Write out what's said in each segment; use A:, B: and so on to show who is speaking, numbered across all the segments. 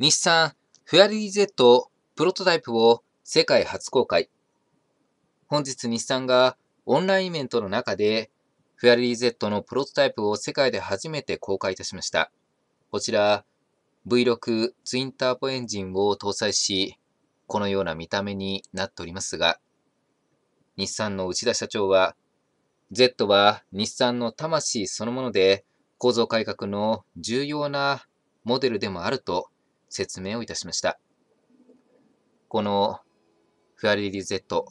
A: 日産フェアリー Z プロトタイプを世界初公開。本日日産がオンラインイベントの中でフェアリー Z のプロトタイプを世界で初めて公開いたしました。こちら V6 ツインターボエンジンを搭載し、このような見た目になっておりますが、日産の内田社長は、Z は日産の魂そのもので構造改革の重要なモデルでもあると説明をいたしました。このフアレリ Z、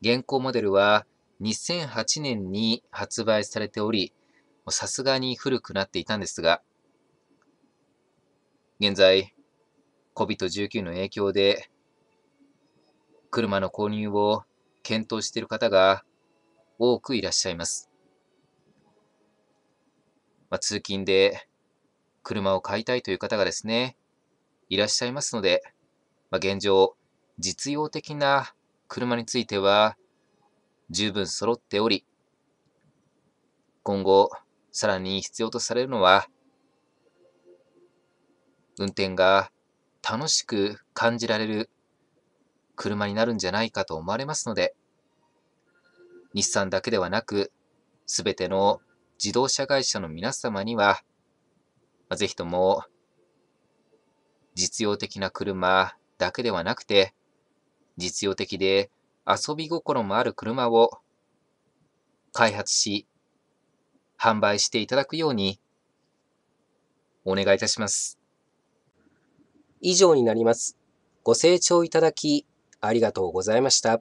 A: 現行モデルは2008年に発売されており、さすがに古くなっていたんですが、現在、COVID-19 の影響で、車の購入を検討している方が多くいらっしゃいます。まあ、通勤で車を買いたいという方がですね、いらっしゃいますので、まあ、現状、実用的な車については十分揃っており、今後、さらに必要とされるのは、運転が楽しく感じられる車になるんじゃないかと思われますので、日産だけではなく、すべての自動車会社の皆様には、ぜひとも実用的な車だけではなくて、実用的で遊び心もある車を開発し、販売していただくようにお願いいたします。
B: 以上になります。ご清聴いただきありがとうございました。